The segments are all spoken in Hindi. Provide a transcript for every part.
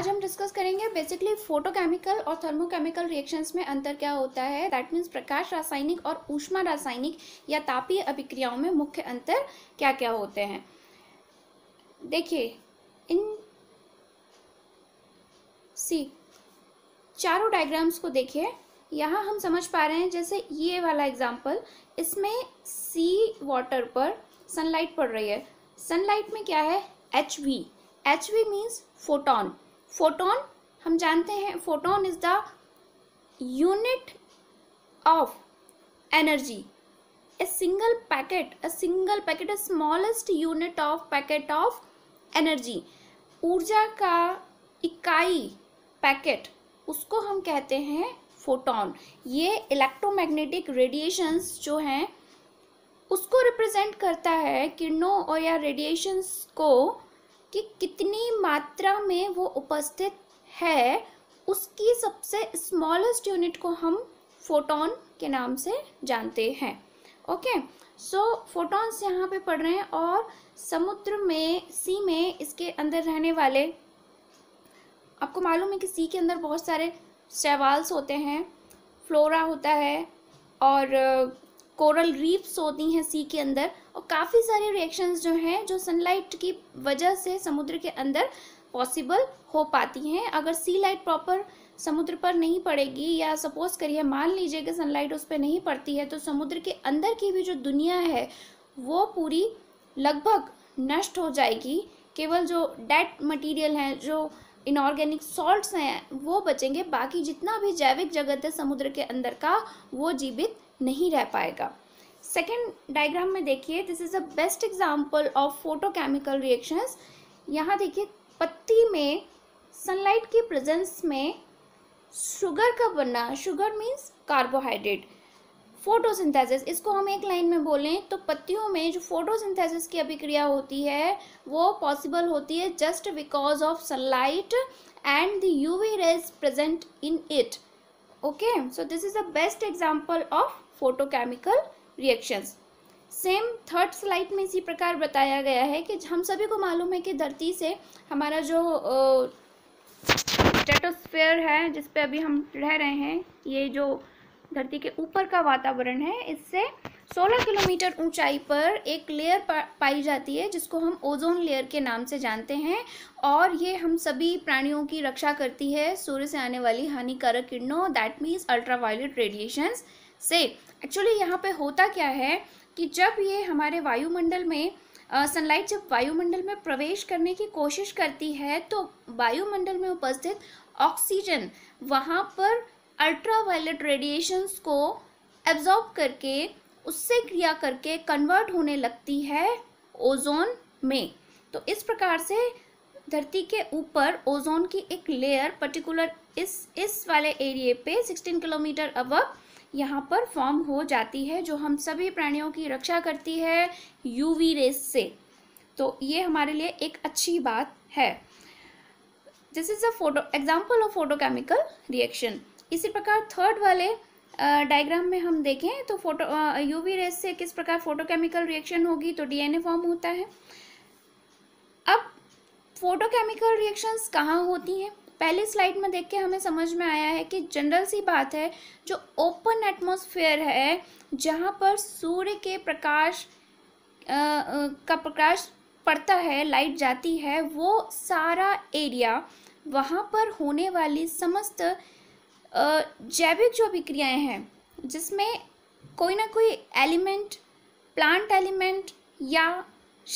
आज हम डिस्कस करेंगे बेसिकली फोटोकेमिकल और थर्मोकेमिकल रिएक्शंस में अंतर क्या होता है दैट मीन्स प्रकाश रासायनिक और ऊष्मा रासायनिक या तापीय अभिक्रियाओं में मुख्य अंतर क्या क्या होते हैं देखिए इन सी चारों डायग्राम्स को देखिए यहाँ हम समझ पा रहे हैं जैसे ये वाला एग्जाम्पल इसमें सी वाटर पर सनलाइट पड़ रही है सनलाइट में क्या है H V H V means photon photon हम जानते हैं photon is the unit of energy a single packet a single packet a smallest unit of packet of energy ऊर्जा का इकाई पैकेट उसको हम कहते हैं फोटोन ये इलेक्ट्रोमैग्नेटिक रेडिएशंस जो हैं उसको रिप्रेजेंट करता है किरणों और या रेडिएशंस को कि कितनी मात्रा में वो उपस्थित है उसकी सबसे स्मॉलेस्ट यूनिट को हम फोटोन के नाम से जानते हैं ओके सो फोटॉन्स यहाँ पे पढ़ रहे हैं और समुद्र में सी में इसके अंदर रहने वाले आपको मालूम है कि सी के अंदर बहुत सारे शैवाल्स होते हैं फ्लोरा होता है और कोरल uh, रीफ्स होती हैं सी के अंदर और काफ़ी सारे रिएक्शंस जो हैं जो सनलाइट की वजह से समुद्र के अंदर पॉसिबल हो पाती हैं अगर सी लाइट प्रॉपर समुद्र पर नहीं पड़ेगी या सपोज करिए मान लीजिए कि सनलाइट उस पर नहीं पड़ती है तो समुद्र के अंदर की भी जो दुनिया है वो पूरी लगभग नष्ट हो जाएगी केवल जो डेड मटेरियल हैं जो इनऑर्गेनिक सॉल्ट्स हैं वो बचेंगे बाकी जितना भी जैविक जगत है समुद्र के अंदर का वो जीवित नहीं रह पाएगा सेकेंड डायग्राम में देखिए this is the best example of photochemical reactions यहाँ देखिए पत्ती में सनलाइट की प्रेजेंस में शुगर का बनना शुगर मीन्स कार्बोहाइड्रेट फोटोसिंथेसिस इसको हम एक लाइन में बोलें तो पत्तियों में जो फोटोसिंथेसिस की अभिक्रिया होती है वो पॉसिबल होती है just because of sunlight and the UV rays present in it okay so this is the best example of photochemical reactions same third slide में इसी प्रकार बताया गया है कि हम सभी को मालूम है कि धरती से हमारा जो स्टेटोस्फेयर है जिस पे अभी हम रह रहे हैं ये जो धरती के ऊपर का वातावरण है इससे 16 किलोमीटर ऊंचाई पर एक लेयर पाई जाती है जिसको हम ओजोन लेयर के नाम से जानते हैं और ये हम सभी प्राणियों की रक्षा करती है सूर्य से आने वाली हानिकारक किरणों दैट मीन्स अल्ट्रावायलेट रेडिएशंस से एक्चुअली यहाँ पे होता क्या है कि जब ये हमारे वायुमंडल में सनलाइट जब वायुमंडल में प्रवेश करने की कोशिश करती है तो वायुमंडल में उपस्थित ऑक्सीजन वहाँ पर अल्ट्रावायलेट रेडिएशंस को एब्जॉर्ब करके उससे क्रिया करके कन्वर्ट होने लगती है ओजोन में तो इस प्रकार से धरती के ऊपर ओजोन की एक लेयर पर्टिकुलर इस इस वाले एरिए पे 16 किलोमीटर अब यहाँ पर फॉर्म हो जाती है जो हम सभी प्राणियों की रक्षा करती है यूवी रेस से तो ये हमारे लिए एक अच्छी बात है this is a photo example of photochemical reaction इसी प्रकार थर्ड वाले डायग्राम में हम देखें तो फोटो यूवी रेस से किस प्रकार फोटोकेमिकल रिएक्शन होगी तो डीएनए फॉर्म होता है अब फोटोकेमिकल रिएक्शंस कहाँ होती हैं पहली स्लाइड में देख के हमें समझ में आया है कि जनरल सी बात है जो ओपन एटमॉस्फेयर है जहाँ पर सूर्य के प्रकाश आ, का प्रकाश पड़ता है लाइट जाती है वो सारा एरिया वहाँ पर होने वाली समस्त जैविक जो अभिक्रियाएँ हैं जिसमें कोई ना कोई एलिमेंट प्लांट एलिमेंट या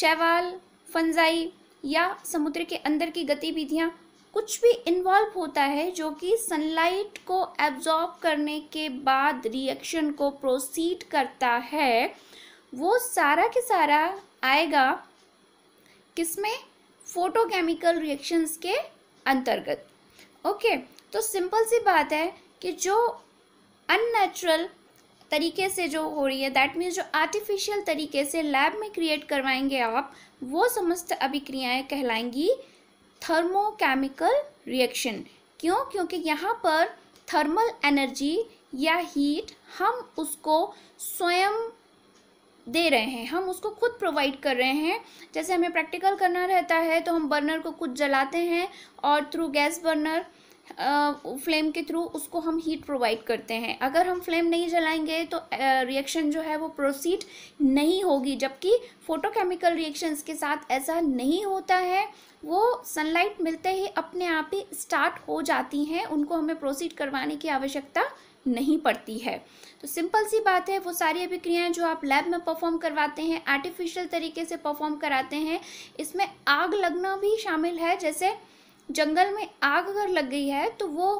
शैवाल फंजाई या समुद्र के अंदर की गतिविधियाँ कुछ भी इन्वॉल्व होता है जो कि सनलाइट को एब्जॉर्ब करने के बाद रिएक्शन को प्रोसीड करता है वो सारा के सारा आएगा किसमें फोटोकेमिकल रिएक्शंस के अंतर्गत ओके तो सिंपल सी बात है कि जो अननेचुरल तरीके से जो हो रही है दैट मीन्स जो आर्टिफिशियल तरीके से लैब में क्रिएट करवाएंगे आप वो समस्त अभिक्रियाएं कहलाएंगी थर्मोकेमिकल रिएक्शन क्यों क्योंकि यहाँ पर थर्मल एनर्जी या हीट हम उसको स्वयं दे रहे हैं हम उसको खुद प्रोवाइड कर रहे हैं जैसे हमें प्रैक्टिकल करना रहता है तो हम बर्नर को कुछ जलाते हैं और थ्रू गैस बर्नर फ्लेम के थ्रू उसको हम हीट प्रोवाइड करते हैं अगर हम फ्लेम नहीं जलाएंगे तो रिएक्शन जो है वो प्रोसीड नहीं होगी जबकि फोटोकेमिकल रिएक्शंस के साथ ऐसा नहीं होता है वो सनलाइट मिलते ही अपने आप ही स्टार्ट हो जाती हैं उनको हमें प्रोसीड करवाने की आवश्यकता नहीं पड़ती है तो सिंपल सी बात है वो सारी अभिक्रियाएं जो आप लैब में परफॉर्म करवाते हैं आर्टिफिशियल तरीके से परफॉर्म कराते हैं इसमें आग लगना भी शामिल है जैसे जंगल में आग अगर लग गई है तो वो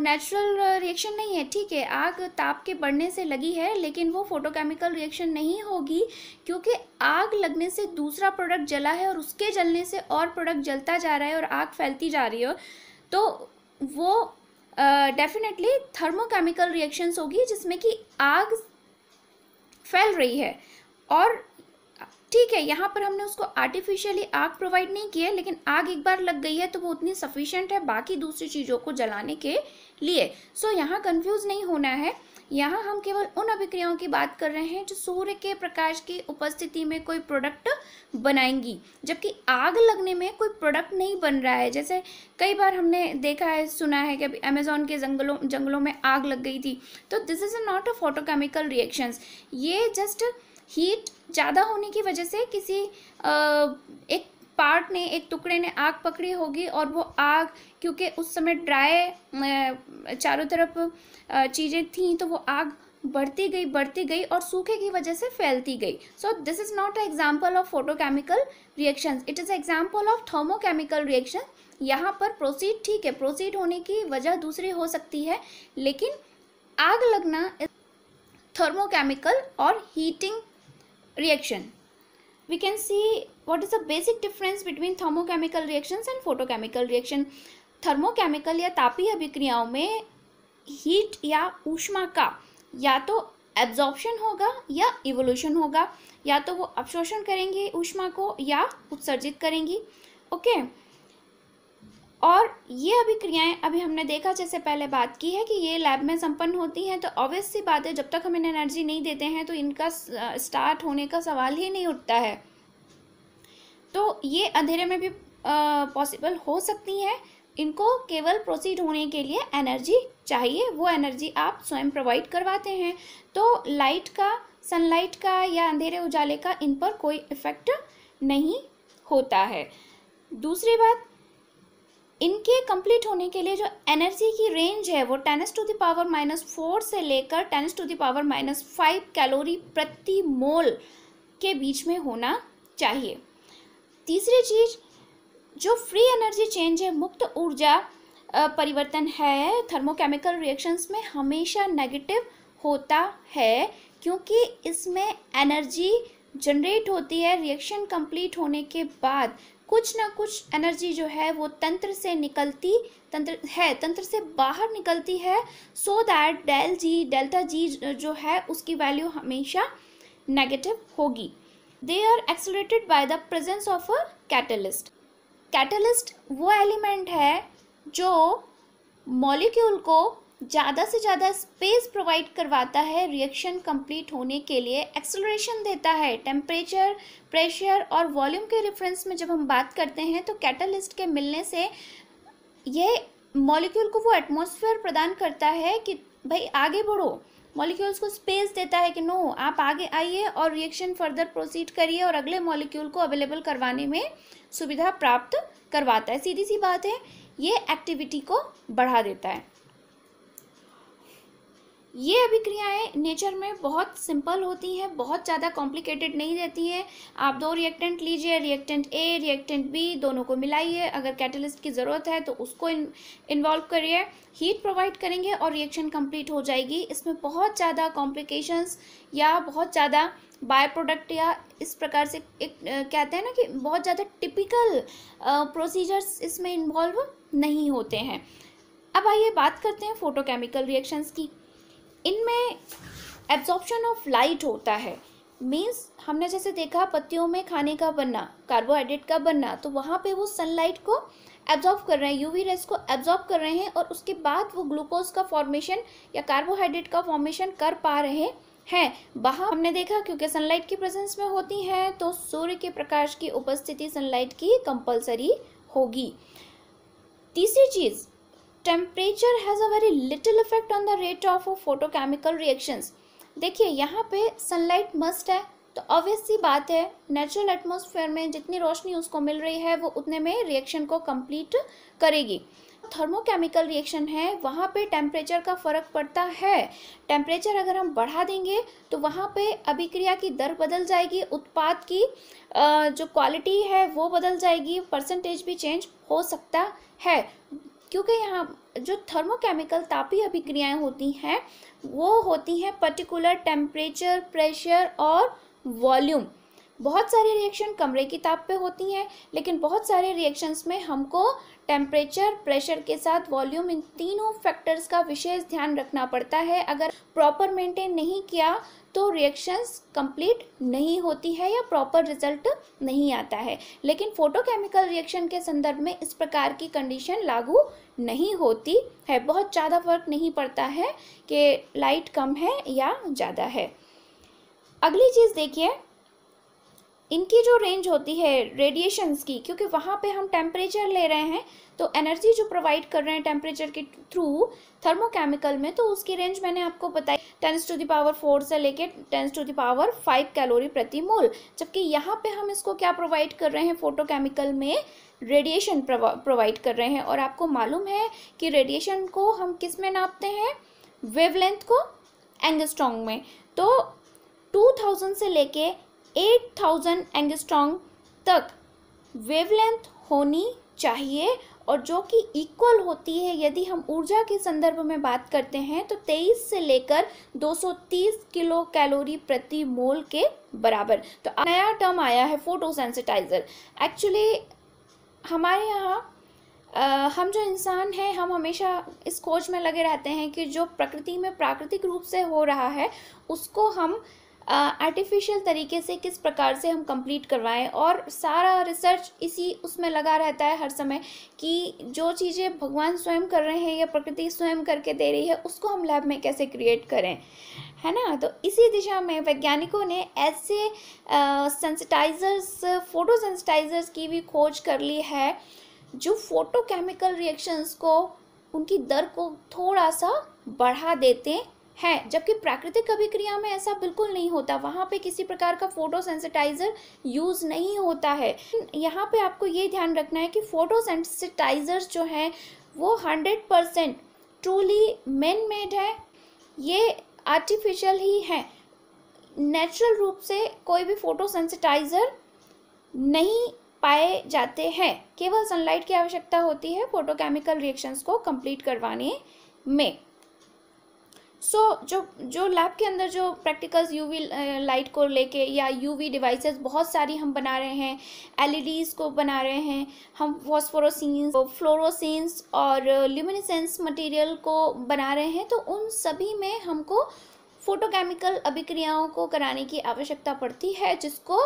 नेचुरल रिएक्शन नहीं है ठीक है आग ताप के बढ़ने से लगी है लेकिन वो फोटोकेमिकल रिएक्शन नहीं होगी क्योंकि आग लगने से दूसरा प्रोडक्ट जला है और उसके जलने से और प्रोडक्ट जलता जा रहा है और आग फैलती जा रही है तो वो डेफिनेटली थर्मोकेमिकल रिएक्शंस होगी जिसमें कि आग फैल रही है और ठीक है यहाँ पर हमने उसको आर्टिफिशियली आग प्रोवाइड नहीं की है लेकिन आग एक बार लग गई है तो वो उतनी सफिशियंट है बाकी दूसरी चीज़ों को जलाने के लिए सो so, यहाँ कंफ्यूज नहीं होना है यहाँ हम केवल उन अभिक्रियाओं की बात कर रहे हैं जो सूर्य के प्रकाश की उपस्थिति में कोई प्रोडक्ट बनाएंगी जबकि आग लगने में कोई प्रोडक्ट नहीं बन रहा है जैसे कई बार हमने देखा है सुना है कि अभी अमेजोन के जंगलों जंगलों में आग लग गई थी तो this is not a photochemical reactions ये जस्ट हीट ज़्यादा होने की वजह से किसी एक पार्ट ने एक टुकड़े ने आग पकड़ी होगी और वो आग क्योंकि उस समय ड्राई चारों तरफ चीज़ें थी तो वो आग बढ़ती गई बढ़ती गई और सूखे की वजह से फैलती गई so this is not a example of photochemical reaction it is example of thermochemical reaction यहाँ पर प्रोसीड ठीक है प्रोसीड होने की वजह दूसरी हो सकती है लेकिन आग लगना थर्मोकेमिकल और heating reaction we can see what is the basic difference between thermochemical reactions and photochemical reaction thermochemical ya तापीय abhikriyaon mein heat ya ushma ka ya to absorption hoga ya evolution hoga ya to wo absorption karenge ushma ko ya utsarjit karengi okay? और ये अभिक्रियाएं अभी हमने देखा जैसे पहले बात की है कि ये लैब में संपन्न होती हैं तो ऑब्वियस सी बात है जब तक हम इन्हें एनर्जी नहीं देते हैं तो इनका स्टार्ट होने का सवाल ही नहीं उठता है तो ये अंधेरे में भी पॉसिबल हो सकती हैं इनको केवल प्रोसीड होने के लिए एनर्जी चाहिए वो एनर्जी आप स्वयं प्रोवाइड करवाते हैं तो लाइट का सनलाइट का या अंधेरे उजाले का इन पर कोई इफ़ेक्ट नहीं होता है दूसरी बात इनके कंप्लीट होने के लिए जो एनर्जी की रेंज है वो ten is to the power minus four से लेकर ten is to the power minus five calorie प्रति मोल के बीच में होना चाहिए तीसरी चीज जो फ्री एनर्जी चेंज है मुक्त ऊर्जा परिवर्तन है थर्मोकेमिकल रिएक्शंस में हमेशा नेगेटिव होता है क्योंकि इसमें एनर्जी जनरेट होती है रिएक्शन कंप्लीट होने के बाद कुछ ना कुछ एनर्जी जो है वो तंत्र से निकलती तंत्र है तंत्र से बाहर निकलती है so that del G delta G जो है उसकी वैल्यू हमेशा नेगेटिव होगी they are accelerated by the presence of a catalyst catalyst वो एलिमेंट है जो मॉलिक्यूल को ज़्यादा से ज़्यादा स्पेस प्रोवाइड करवाता है रिएक्शन कंप्लीट होने के लिए एक्सलरेशन देता है टेम्परेचर प्रेशर और वॉल्यूम के रेफरेंस में जब हम बात करते हैं तो कैटलिस्ट के मिलने से यह मॉलिक्यूल को वो एटमॉस्फेयर प्रदान करता है कि भाई आगे बढ़ो मॉलिक्यूल्स को स्पेस देता है कि नो आप आगे आइए और रिएक्शन फर्दर प्रोसीड करिए और अगले मॉलिक्यूल को अवेलेबल करवाने में सुविधा प्राप्त करवाता है सीधी सी बात है ये एक्टिविटी को बढ़ा देता है ये अभिक्रियाएं नेचर में बहुत सिंपल होती हैं बहुत ज़्यादा कॉम्प्लिकेटेड नहीं रहती हैं आप दो रिएक्टेंट लीजिए रिएक्टेंट ए रिएक्टेंट बी दोनों को मिलाइए अगर कैटलिस्ट की ज़रूरत है तो उसको इन्वॉल्व करिए हीट प्रोवाइड करेंगे और रिएक्शन कंप्लीट हो जाएगी इसमें बहुत ज़्यादा कॉम्प्लिकेशंस या बहुत ज़्यादा बाय प्रोडक्ट या इस प्रकार से एक कहते हैं ना कि बहुत ज़्यादा टिपिकल प्रोसीजर्स इसमें इन्वॉल्व नहीं होते हैं अब आइए बात करते हैं फोटोकेमिकल रिएक्शंस की इनमें एब्जॉर्प्शन ऑफ लाइट होता है मीन्स हमने जैसे देखा पत्तियों में खाने का बनना कार्बोहाइड्रेट का बनना तो वहाँ पे वो सनलाइट को एब्जॉर्ब कर रहे हैं यूवी रेस को एब्जॉर्ब कर रहे हैं और उसके बाद वो ग्लूकोज का फॉर्मेशन या कार्बोहाइड्रेट का फॉर्मेशन कर पा रहे हैं वहाँ हमने देखा क्योंकि सनलाइट की प्रेजेंस में होती हैं तो सूर्य के प्रकाश की उपस्थिति सनलाइट की कंपलसरी होगी तीसरी चीज़ temperature has a very little effect on the rate of photochemical reactions देखिए यहाँ पे सनलाइट मस्ट है तो ऑब्वियस सी बात है नेचुरल एटमोसफेयर में जितनी रोशनी उसको मिल रही है वो उतने में रिएक्शन को कम्प्लीट करेगी थर्मोकेमिकल रिएक्शन है वहाँ पे टेम्परेचर का फ़र्क पड़ता है टेम्परेचर अगर हम बढ़ा देंगे तो वहाँ पे अभिक्रिया की दर बदल जाएगी उत्पाद की जो क्वालिटी है वो बदल जाएगी परसेंटेज भी चेंज हो सकता है क्योंकि यहाँ जो थर्मोकेमिकल तापी अभिक्रियाएं होती हैं वो होती हैं पर्टिकुलर टेम्परेचर प्रेशर और वॉल्यूम बहुत सारे रिएक्शन कमरे की ताप पे होती हैं लेकिन बहुत सारे रिएक्शंस में हमको टेम्परेचर प्रेशर के साथ वॉल्यूम इन तीनों फैक्टर्स का विशेष ध्यान रखना पड़ता है अगर प्रॉपर मेंटेन नहीं किया तो रिएक्शंस कंप्लीट नहीं होती है या प्रॉपर रिजल्ट नहीं आता है लेकिन फोटोकेमिकल रिएक्शन के संदर्भ में इस प्रकार की कंडीशन लागू नहीं होती है बहुत ज़्यादा फर्क नहीं पड़ता है कि लाइट कम है या ज़्यादा है अगली चीज़ देखिए इनकी जो रेंज होती है रेडिएशंस की क्योंकि वहाँ पे हम टेम्परेचर ले रहे हैं तो एनर्जी जो प्रोवाइड कर रहे हैं टेम्परेचर के थ्रू थर्मोकेमिकल में तो उसकी रेंज मैंने आपको बताई टेंस टू दावर फोर से लेके tens to the power five calorie प्रति मोल जबकि यहाँ पे हम इसको क्या प्रोवाइड कर रहे हैं फोटोकेमिकल में रेडिएशन प्रोवाइड कर रहे हैं और आपको मालूम है कि रेडिएशन को हम किस में नापते हैं वेवलेंथ को एंगस्ट्रॉन्ग में तो 2000 से लेके 8000 एंगस्ट्रॉन्ग तक वेवलेंथ होनी चाहिए और जो कि इक्वल होती है यदि हम ऊर्जा के संदर्भ में बात करते हैं तो 23 से लेकर 230 किलो कैलोरी प्रति मोल के बराबर तो नया टर्म आया है फोटोसेंसिटाइज़र एक्चुअली हमारे यहाँ हम जो इंसान हैं हम हमेशा इस खोज में लगे रहते हैं कि जो प्रकृति में प्राकृतिक रूप से हो रहा है उसको हम आर्टिफिशियल तरीके से किस प्रकार से हम कंप्लीट करवाएं और सारा रिसर्च इसी उसमें लगा रहता है हर समय कि जो चीज़ें भगवान स्वयं कर रहे हैं या प्रकृति स्वयं करके दे रही है उसको हम लैब में कैसे क्रिएट करें है ना तो इसी दिशा में वैज्ञानिकों ने ऐसे सेंसिटाइजर्स फोटो सेंसिटाइजर्स की भी खोज कर ली है जो फोटो रिएक्शंस को उनकी दर को थोड़ा सा बढ़ा देते है जबकि प्राकृतिक अभिक्रिया में ऐसा बिल्कुल नहीं होता वहाँ पे किसी प्रकार का फोटो सेंसिटाइज़र यूज़ नहीं होता है यहाँ पे आपको ये ध्यान रखना है कि फोटो सेंसिटाइजर जो हैं वो hundred percent truly man made है ये आर्टिफिशियल ही है नेचुरल रूप से कोई भी फोटो सेंसिटाइज़र नहीं पाए जाते हैं केवल सनलाइट की आवश्यकता होती है फोटोकेमिकल रिएक्शंस को कंप्लीट करवाने में सो so, जो जो लैब के अंदर जो प्रैक्टिकल्स यूवी लाइट को लेके या यूवी डिवाइसेस बहुत सारी हम बना रहे हैं एलईडीज़ e को बना रहे हैं हम फॉस्फोरोसिन्स फ्लोरोसिन्स और ल्यूमिनेसेंस मटेरियल को बना रहे हैं तो उन सभी में हमको फोटोकेमिकल अभिक्रियाओं को कराने की आवश्यकता पड़ती है जिसको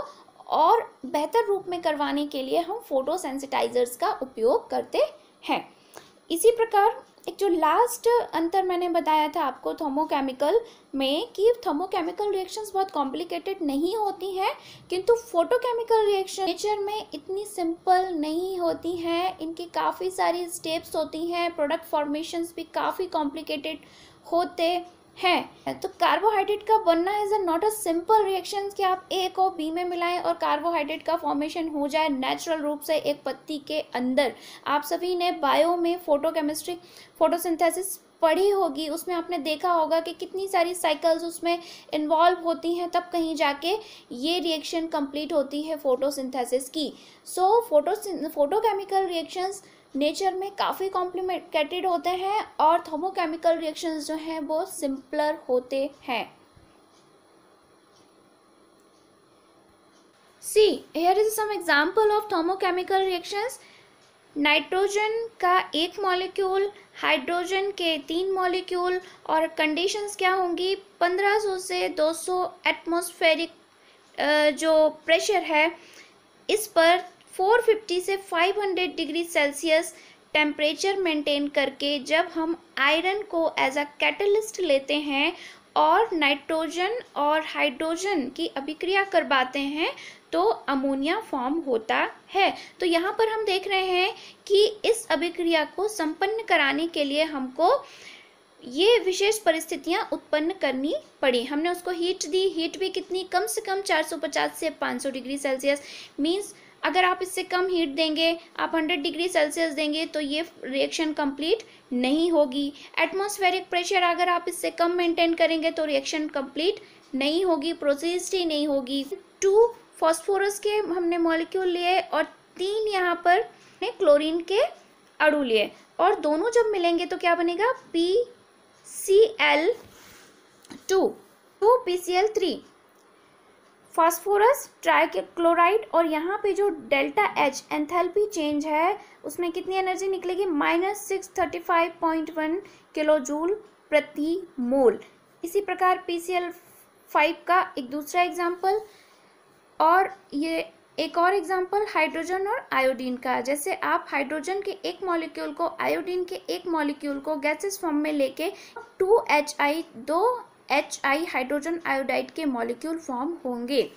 और बेहतर रूप में करवाने के लिए हम फोटो सेंसिटाइजर्स का उपयोग करते हैं इसी प्रकार एक जो लास्ट अंतर मैंने बताया था आपको थर्मोकेमिकल में कि थर्मोकेमिकल रिएक्शंस बहुत कॉम्प्लिकेटेड नहीं होती हैं किंतु फोटोकेमिकल रिएक्शन नेचर में इतनी सिंपल नहीं होती हैं इनकी काफ़ी सारी स्टेप्स होती हैं प्रोडक्ट फॉर्मेशंस भी काफ़ी कॉम्प्लिकेटेड होते है तो कार्बोहाइड्रेट का बनना is a not a simple reaction कि आप ए को बी में मिलाएं और कार्बोहाइड्रेट का फॉर्मेशन हो जाए नेचुरल रूप से एक पत्ती के अंदर आप सभी ने बायो में फोटोकेमिस्ट्री फोटोसिंथेसिस पढ़ी होगी उसमें आपने देखा होगा कि कितनी सारी साइकिल्स उसमें इन्वॉल्व होती हैं तब कहीं जाके ये रिएक्शन कंप्लीट होती है फोटोसिंथेसिस की so photo photochemical reactions nature में काफ़ी कॉम्प्लीमेंटेटेड होते हैं और थर्मोकेमिकल रिएक्शंस जो हैं वो सिंपलर होते हैं see here is some example of thermochemical reactions nitrogen का एक मॉलिक्यूल हाइड्रोजन के तीन मॉलिक्यूल और कंडीशंस क्या होंगी 1500 से 200 सौ जो प्रेशर है इस पर 450 से 500 डिग्री सेल्सियस टेम्परेचर मेंटेन करके जब हम आयरन को एज अ कैटलिस्ट लेते हैं और नाइट्रोजन और हाइड्रोजन की अभिक्रिया करवाते हैं तो अमोनिया फॉर्म होता है तो यहाँ पर हम देख रहे हैं कि इस अभिक्रिया को संपन्न कराने के लिए हमको ये विशेष परिस्थितियाँ उत्पन्न करनी पड़ी हमने उसको हीट दी हीट भी कितनी कम से कम 450 से 500 डिग्री सेल्सियस मीन्स अगर आप इससे कम हीट देंगे आप 100 डिग्री सेल्सियस देंगे तो ये रिएक्शन कंप्लीट नहीं होगी एटमॉस्फेरिक प्रेशर अगर आप इससे कम मेंटेन करेंगे तो रिएक्शन कंप्लीट नहीं होगी प्रोसेस्ड ही नहीं होगी टू फॉस्फोरस के हमने मॉलिक्यूल लिए और तीन यहाँ पर क्लोरीन के अड़ू लिए और दोनों जब मिलेंगे तो क्या बनेगा P C L two two P C L three phosphorus trichloride और यहाँ पे जो डेल्टा एच एंथैल्पी चेंज है उसमें कितनी एनर्जी निकलेगी minus six thirty five point one kilo joule प्रति मोल इसी प्रकार पी सी एल फाइव का एक दूसरा एग्जाम्पल और ये एक और एग्जाम्पल हाइड्रोजन और आयोडीन का जैसे आप हाइड्रोजन के एक मॉलिक्यूल को आयोडीन के एक मॉलिक्यूल को गैसेस फॉर्म में लेके टू एच आई दो एच आई हाइड्रोजन आयोडाइड के मॉलिक्यूल फॉर्म होंगे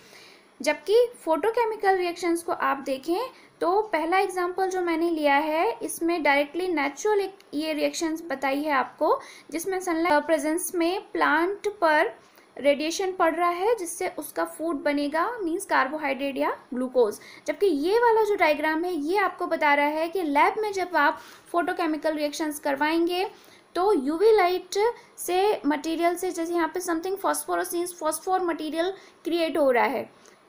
जबकि फोटोकेमिकल रिएक्शंस को आप देखें तो पहला एग्जाम्पल जो मैंने लिया है इसमें डायरेक्टली नेचुरल ये रिएक्शंस बताई है आपको जिसमें सनलाइट प्रेजेंस में प्लांट पर रेडिएशन पड़ रहा है जिससे उसका फूड बनेगा मीन्स कार्बोहाइड्रेट या ग्लूकोज जबकि ये वाला जो डायग्राम है ये आपको बता रहा है कि लैब में जब आप फोटोकेमिकल रिएक्शंस करवाएंगे तो यूवी लाइट से मटेरियल से जैसे यहाँ पे something phosphorescence phosphor material create हो रहा है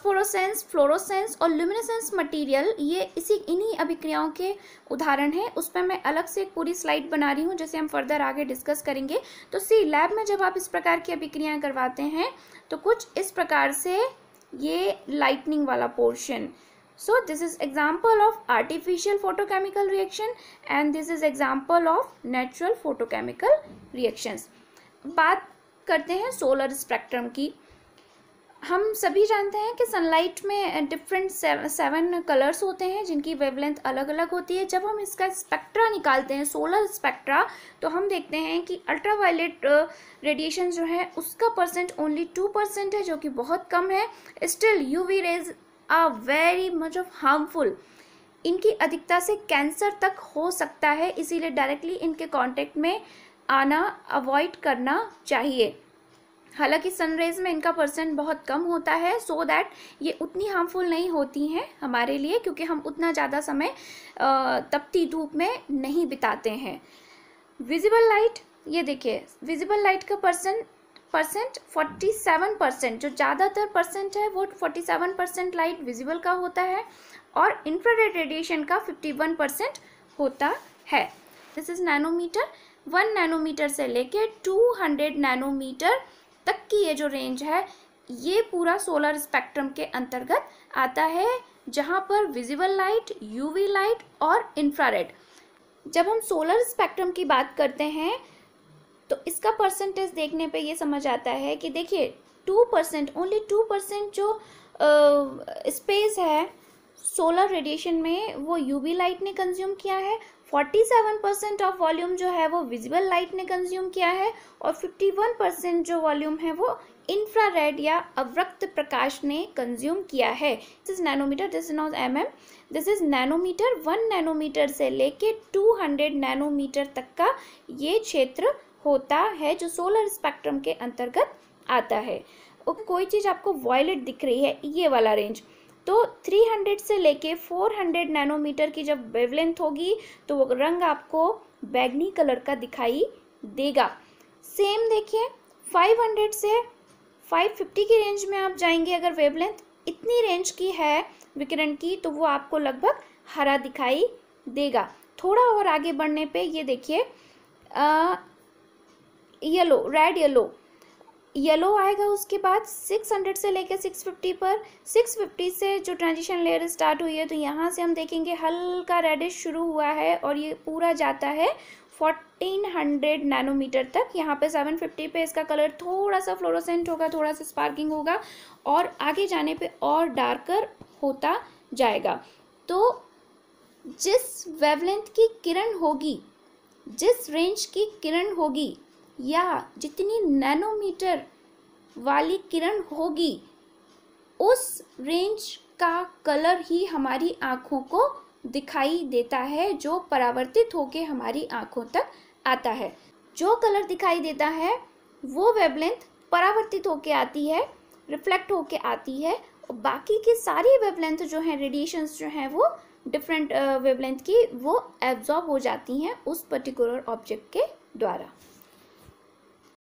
फ्लोरोसेंस फ्लोरोसेंस और ल्यूमिनेसेंस मटेरियल ये इसी इन्हीं अभिक्रियाओं के उदाहरण हैं उस पर मैं अलग से एक पूरी स्लाइड बना रही हूँ जैसे हम फर्दर आगे डिस्कस करेंगे तो सी लैब में जब आप इस प्रकार की अभिक्रियाएँ करवाते हैं तो कुछ इस प्रकार से ये लाइटनिंग वाला portion so this is example of artificial photochemical reaction and this is example of natural photochemical reactions बात करते हैं सोलर स्पेक्ट्रम की हम सभी जानते हैं कि सनलाइट में डिफरेंट सेवन कलर्स होते हैं जिनकी वेवलेंथ अलग अलग होती है जब हम इसका स्पेक्ट्रा निकालते हैं सोलर स्पेक्ट्रा तो हम देखते हैं कि अल्ट्रावायलेट रेडिएशन जो है उसका परसेंट ओनली टू परसेंट है जो कि बहुत कम है still UV rays are very much of harmful इनकी अधिकता से कैंसर तक हो सकता है इसीलिए डायरेक्टली इनके कांटेक्ट में आना अवॉइड करना चाहिए हालांकि सनरेज में इनका परसेंट बहुत कम होता है सो so दैट ये उतनी हार्मफुल नहीं होती हैं हमारे लिए क्योंकि हम उतना ज़्यादा समय तपती धूप में नहीं बिताते हैं विजिबल लाइट ये देखिए विजिबल लाइट का percent percent forty seven percent जो ज़्यादातर परसेंट है वो forty seven percent light visible का होता है और इंफ्रारेड रेडिएशन का फिफ्टी वन परसेंट होता है this is nanometre one nanometre से लेके टू हंड्रेड नैनोमीटर तक की ये जो रेंज है ये पूरा सोलर स्पेक्ट्रम के अंतर्गत आता है जहाँ पर विजिबल लाइट यूवी लाइट और इंफ्रारेड जब हम सोलर स्पेक्ट्रम की बात करते हैं तो इसका परसेंटेज देखने पे ये समझ आता है कि देखिए two percent only two percent जो स्पेस uh, है सोलर रेडिएशन में वो यूवी लाइट ने कंज्यूम किया है forty seven percent of volume जो है वो विजिबल लाइट ने कंज्यूम किया है और फिफ्टी वन परसेंट जो वॉल्यूम है वो इंफ्रारेड या अवरक्त प्रकाश ने कंज्यूम किया है this is nanometre this is M M this is nanometre one nanometre से लेके हंड्रेड नैनोमीटर तक का ये क्षेत्र होता है जो सोलर स्पेक्ट्रम के अंतर्गत आता है कोई चीज़ आपको वॉयलेट दिख रही है ये वाला रेंज तो 300 से लेके 400 नैनोमीटर की जब वेवलेंथ होगी तो वो रंग आपको बैगनी कलर का दिखाई देगा सेम देखिए 500 से 550 की रेंज में आप जाएंगे अगर वेवलेंथ इतनी रेंज की है विकिरण की तो वो आपको लगभग हरा दिखाई देगा थोड़ा और आगे बढ़ने पे ये देखिए येलो रेड येलो येलो आएगा उसके बाद 600 से लेकर 650 पर 650 से जो ट्रांजिशन लेयर स्टार्ट हुई है तो यहाँ से हम देखेंगे हल्का रेडिश शुरू हुआ है और ये पूरा जाता है 1400 नैनोमीटर तक यहाँ पे 750 पे इसका कलर थोड़ा सा फ्लोरोसेंट होगा थोड़ा सा स्पार्किंग होगा और आगे जाने पे और डार्कर होता जाएगा तो जिस वेवलेंथ की किरण होगी जिस रेंज की किरण होगी या जितनी नैनोमीटर वाली किरण होगी उस रेंज का कलर ही हमारी आँखों को दिखाई देता है जो परावर्तित होकर हमारी आँखों तक आता है जो कलर दिखाई देता है वो वेबलेंथ परावर्तित होके आती है रिफ्लेक्ट होके आती है और बाकी की सारी वेबलेंथ जो हैं रेडिएशंस जो हैं वो डिफरेंट वेबलेंथ की वो एब्जॉर्ब हो जाती हैं उस पर्टिकुलर ऑब्जेक्ट के द्वारा